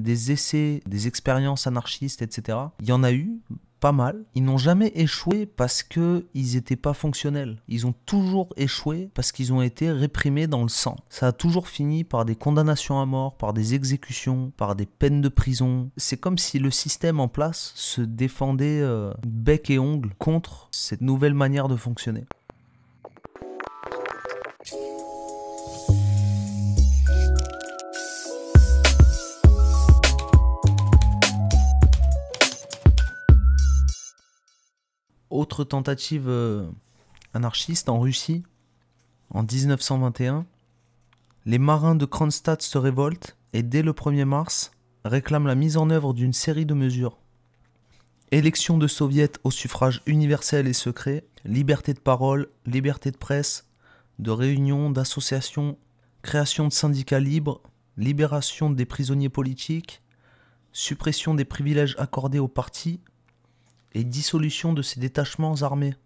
des essais, des expériences anarchistes, etc. Il y en a eu pas mal. Ils n'ont jamais échoué parce qu'ils n'étaient pas fonctionnels. Ils ont toujours échoué parce qu'ils ont été réprimés dans le sang. Ça a toujours fini par des condamnations à mort, par des exécutions, par des peines de prison. C'est comme si le système en place se défendait euh, bec et ongle contre cette nouvelle manière de fonctionner. tentative euh, anarchiste en Russie, en 1921, les marins de Kronstadt se révoltent et dès le 1er mars réclament la mise en œuvre d'une série de mesures. Élection de soviets au suffrage universel et secret, liberté de parole, liberté de presse, de réunion, d'association, création de syndicats libres, libération des prisonniers politiques, suppression des privilèges accordés aux partis, et dissolution de ces détachements armés,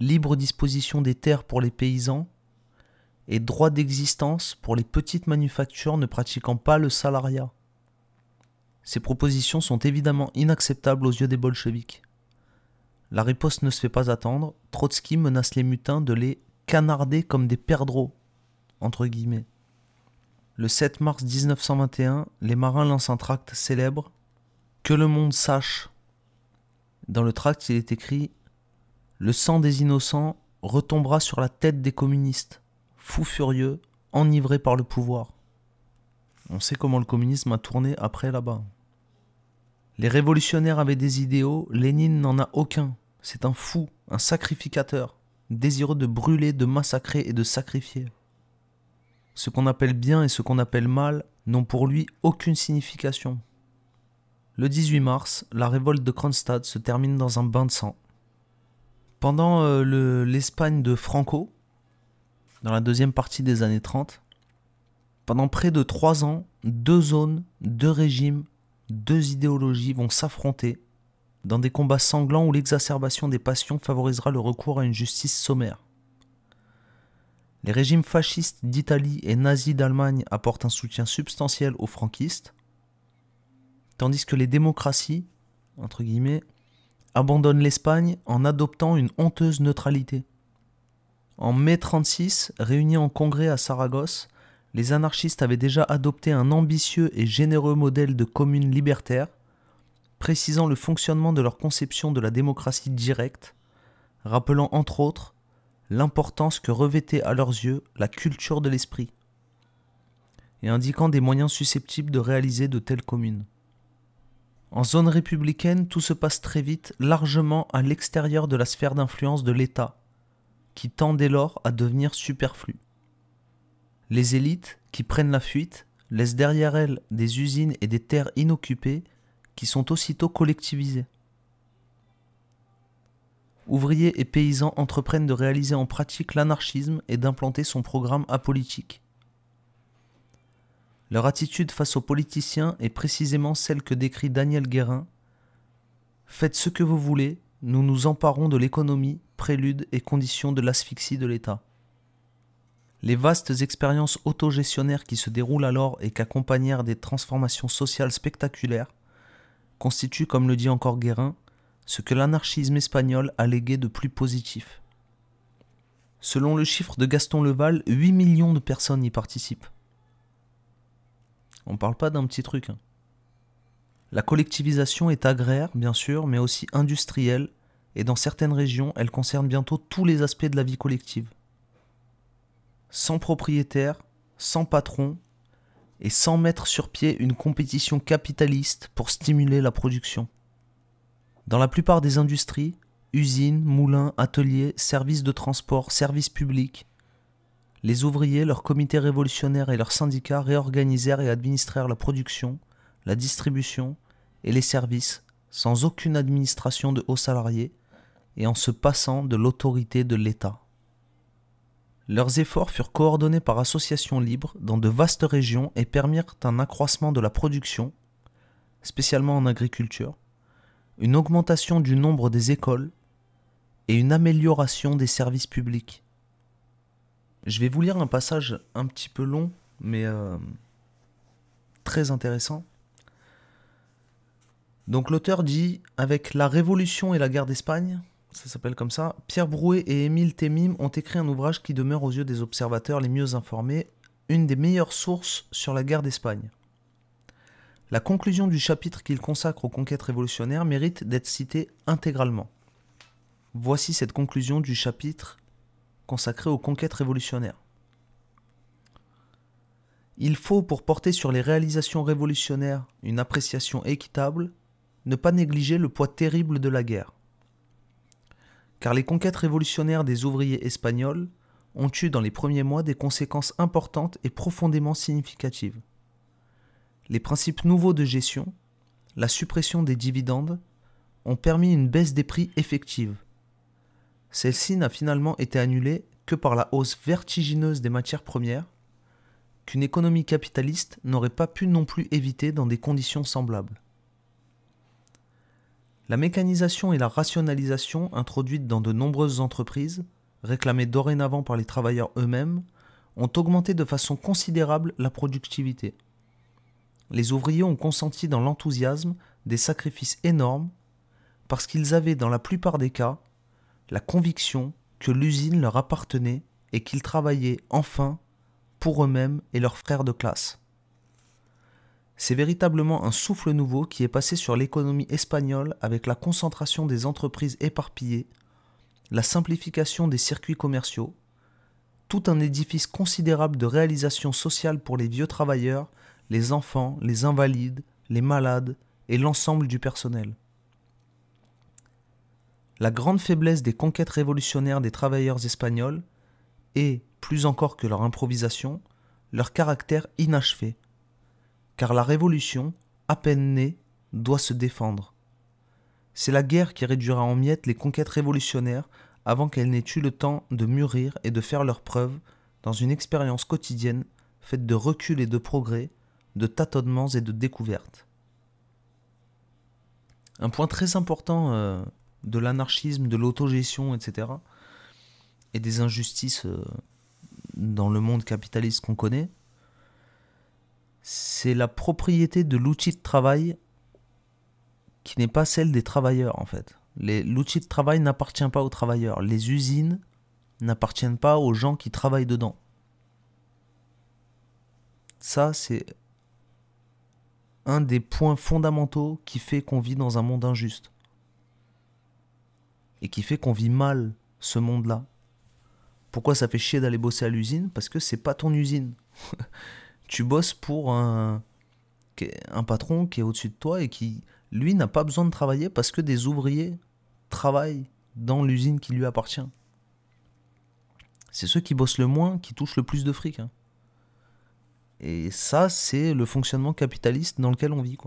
libre disposition des terres pour les paysans, et droit d'existence pour les petites manufactures ne pratiquant pas le salariat. Ces propositions sont évidemment inacceptables aux yeux des bolcheviks. La riposte ne se fait pas attendre, Trotsky menace les mutins de les canarder comme des perdreaux. Entre guillemets. Le 7 mars 1921, les marins lancent un tract célèbre Que le monde sache dans le tract, il est écrit Le sang des innocents retombera sur la tête des communistes, fous furieux, enivrés par le pouvoir. On sait comment le communisme a tourné après là-bas. Les révolutionnaires avaient des idéaux, Lénine n'en a aucun. C'est un fou, un sacrificateur, désireux de brûler, de massacrer et de sacrifier. Ce qu'on appelle bien et ce qu'on appelle mal n'ont pour lui aucune signification, le 18 mars, la révolte de Kronstadt se termine dans un bain de sang. Pendant euh, l'Espagne de Franco, dans la deuxième partie des années 30, pendant près de trois ans, deux zones, deux régimes, deux idéologies vont s'affronter dans des combats sanglants où l'exacerbation des passions favorisera le recours à une justice sommaire. Les régimes fascistes d'Italie et nazis d'Allemagne apportent un soutien substantiel aux franquistes, Tandis que les démocraties, entre guillemets, abandonnent l'Espagne en adoptant une honteuse neutralité. En mai 36, réunis en congrès à Saragosse, les anarchistes avaient déjà adopté un ambitieux et généreux modèle de commune libertaire, précisant le fonctionnement de leur conception de la démocratie directe, rappelant entre autres l'importance que revêtait à leurs yeux la culture de l'esprit, et indiquant des moyens susceptibles de réaliser de telles communes. En zone républicaine, tout se passe très vite, largement à l'extérieur de la sphère d'influence de l'État, qui tend dès lors à devenir superflu. Les élites, qui prennent la fuite, laissent derrière elles des usines et des terres inoccupées qui sont aussitôt collectivisées. Ouvriers et paysans entreprennent de réaliser en pratique l'anarchisme et d'implanter son programme apolitique. Leur attitude face aux politiciens est précisément celle que décrit Daniel Guérin. Faites ce que vous voulez, nous nous emparons de l'économie, prélude et condition de l'asphyxie de l'État. Les vastes expériences autogestionnaires qui se déroulent alors et qu'accompagnèrent des transformations sociales spectaculaires constituent, comme le dit encore Guérin, ce que l'anarchisme espagnol a légué de plus positif. Selon le chiffre de Gaston Leval, 8 millions de personnes y participent. On parle pas d'un petit truc. Hein. La collectivisation est agraire, bien sûr, mais aussi industrielle, et dans certaines régions, elle concerne bientôt tous les aspects de la vie collective. Sans propriétaire, sans patron, et sans mettre sur pied une compétition capitaliste pour stimuler la production. Dans la plupart des industries, usines, moulins, ateliers, services de transport, services publics, les ouvriers, leurs comités révolutionnaires et leurs syndicats réorganisèrent et administrèrent la production, la distribution et les services sans aucune administration de hauts salariés et en se passant de l'autorité de l'État. Leurs efforts furent coordonnés par associations libres dans de vastes régions et permirent un accroissement de la production, spécialement en agriculture, une augmentation du nombre des écoles et une amélioration des services publics. Je vais vous lire un passage un petit peu long, mais euh, très intéressant. Donc l'auteur dit, avec la Révolution et la guerre d'Espagne, ça s'appelle comme ça, Pierre Brouet et Émile Témim ont écrit un ouvrage qui demeure aux yeux des observateurs les mieux informés, une des meilleures sources sur la guerre d'Espagne. La conclusion du chapitre qu'il consacre aux conquêtes révolutionnaires mérite d'être citée intégralement. Voici cette conclusion du chapitre consacré aux conquêtes révolutionnaires. Il faut, pour porter sur les réalisations révolutionnaires une appréciation équitable, ne pas négliger le poids terrible de la guerre. Car les conquêtes révolutionnaires des ouvriers espagnols ont eu dans les premiers mois des conséquences importantes et profondément significatives. Les principes nouveaux de gestion, la suppression des dividendes, ont permis une baisse des prix effective, celle-ci n'a finalement été annulée que par la hausse vertigineuse des matières premières, qu'une économie capitaliste n'aurait pas pu non plus éviter dans des conditions semblables. La mécanisation et la rationalisation introduites dans de nombreuses entreprises, réclamées dorénavant par les travailleurs eux-mêmes, ont augmenté de façon considérable la productivité. Les ouvriers ont consenti dans l'enthousiasme des sacrifices énormes parce qu'ils avaient dans la plupart des cas la conviction que l'usine leur appartenait et qu'ils travaillaient enfin pour eux-mêmes et leurs frères de classe. C'est véritablement un souffle nouveau qui est passé sur l'économie espagnole avec la concentration des entreprises éparpillées, la simplification des circuits commerciaux, tout un édifice considérable de réalisation sociale pour les vieux travailleurs, les enfants, les invalides, les malades et l'ensemble du personnel la grande faiblesse des conquêtes révolutionnaires des travailleurs espagnols est, plus encore que leur improvisation, leur caractère inachevé. Car la révolution, à peine née, doit se défendre. C'est la guerre qui réduira en miettes les conquêtes révolutionnaires avant qu'elles n'aient eu le temps de mûrir et de faire leurs preuves dans une expérience quotidienne faite de recul et de progrès, de tâtonnements et de découvertes. Un point très important euh, de l'anarchisme, de l'autogestion, etc. Et des injustices euh, dans le monde capitaliste qu'on connaît, c'est la propriété de l'outil de travail qui n'est pas celle des travailleurs en fait. L'outil de travail n'appartient pas aux travailleurs. Les usines n'appartiennent pas aux gens qui travaillent dedans. Ça, c'est un des points fondamentaux qui fait qu'on vit dans un monde injuste et qui fait qu'on vit mal ce monde-là. Pourquoi ça fait chier d'aller bosser à l'usine Parce que c'est pas ton usine. tu bosses pour un, patron qui est au-dessus de toi et qui, lui, n'a pas besoin de travailler parce que des ouvriers travaillent dans l'usine qui lui appartient. C'est ceux qui bossent le moins qui touchent le plus de fric. Hein. Et ça, c'est le fonctionnement capitaliste dans lequel on vit.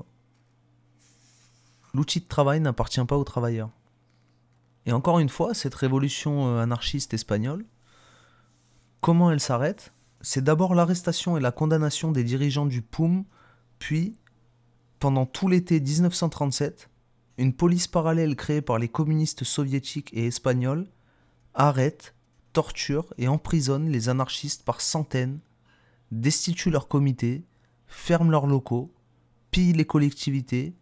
L'outil de travail n'appartient pas aux travailleurs. Et encore une fois, cette révolution euh, anarchiste espagnole, comment elle s'arrête C'est d'abord l'arrestation et la condamnation des dirigeants du POUM, puis, pendant tout l'été 1937, une police parallèle créée par les communistes soviétiques et espagnols arrête, torture et emprisonne les anarchistes par centaines, destitue leurs comités, ferme leurs locaux, pille les collectivités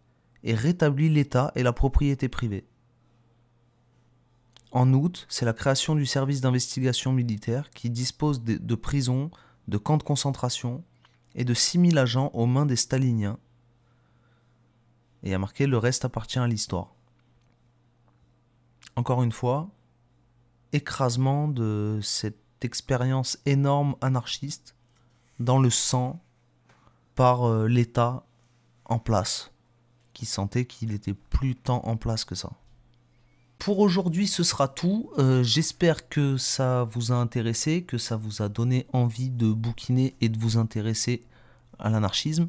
et rétablit l'État et la propriété privée. En août, c'est la création du service d'investigation militaire qui dispose de, prisons, de camps de concentration et de 6000 agents aux mains des staliniens. Et a marqué « le reste appartient à l'histoire. Encore une fois, écrasement de cette expérience énorme anarchiste dans le sang par euh, l'État en place, qui sentait qu'il était plus tant en place que ça pour aujourd'hui, ce sera tout. Euh, j'espère que ça vous a intéressé, que ça vous a donné envie de bouquiner et de vous intéresser à l'anarchisme.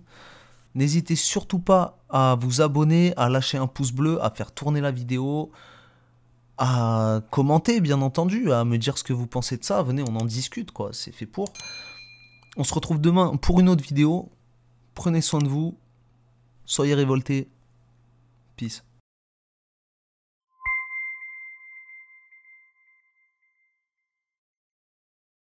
N'hésitez surtout pas à vous abonner, à lâcher un pouce bleu, à faire tourner la vidéo, à commenter bien entendu, à me dire ce que vous pensez de ça. Venez, on en discute quoi, c'est fait pour. On se retrouve demain pour une autre vidéo. Prenez soin de vous. Soyez révoltés. Peace.